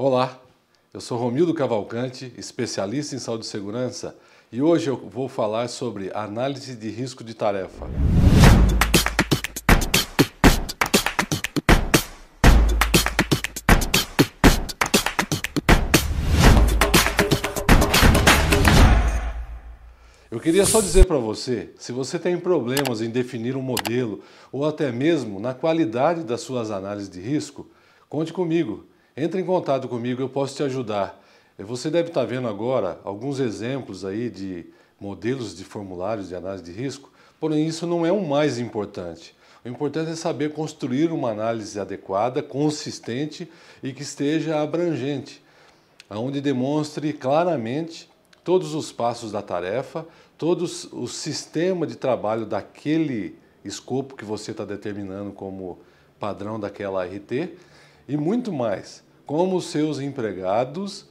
Olá, eu sou Romildo Cavalcante, especialista em saúde e segurança, e hoje eu vou falar sobre análise de risco de tarefa. Eu queria só dizer para você, se você tem problemas em definir um modelo ou até mesmo na qualidade das suas análises de risco, conte comigo. Entre em contato comigo, eu posso te ajudar. Eh, você deve estar tá vendo agora alguns exemplos aí de modelos de formulários de análise de risco, porém isso não é o mais importante. O importante é saber construir uma análise adequada, consistente e que esteja abrangente, onde demonstre claramente todos os passos da tarefa, todo o sistema de trabalho daquele escopo que você está determinando como padrão daquela RT e muito mais como seus empregados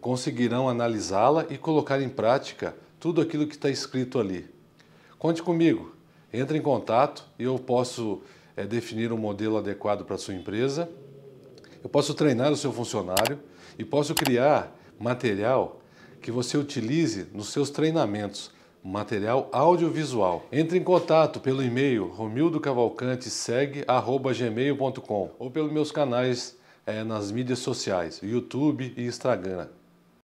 conseguirão analisá-la e colocar em prática tudo aquilo que está escrito ali. Conte comigo, entre em contato e eu posso é, definir um modelo adequado para a sua empresa, eu posso treinar o seu funcionário e posso criar material que você utilize nos seus treinamentos, material audiovisual. Entre em contato pelo e-mail romildocavalcanteseg.gmail.com ou pelos meus canais é, nas mídias sociais, YouTube e Instagram.